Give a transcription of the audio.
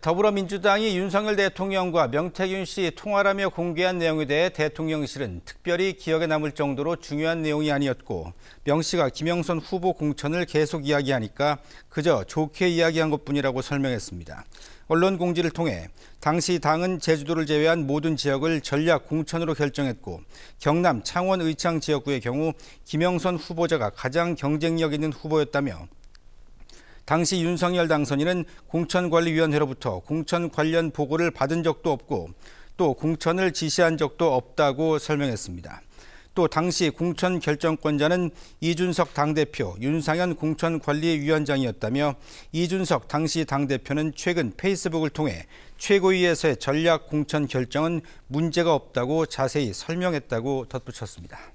더불어민주당이 윤석열 대통령과 명태균 씨 통화라며 공개한 내용에 대해 대통령실은 특별히 기억에 남을 정도로 중요한 내용이 아니었고 명 씨가 김영선 후보 공천을 계속 이야기하니까 그저 좋게 이야기한 것뿐이라고 설명했습니다. 언론 공지를 통해 당시 당은 제주도를 제외한 모든 지역을 전략 공천으로 결정했고 경남 창원 의창 지역구의 경우 김영선 후보자가 가장 경쟁력 있는 후보였다며 당시 윤석열 당선인은 공천관리위원회로부터 공천 관련 보고를 받은 적도 없고 또 공천을 지시한 적도 없다고 설명했습니다. 또 당시 공천 결정권자는 이준석 당대표, 윤상현 공천관리위원장이었다며 이준석 당시 당대표는 최근 페이스북을 통해 최고위에서의 전략 공천 결정은 문제가 없다고 자세히 설명했다고 덧붙였습니다.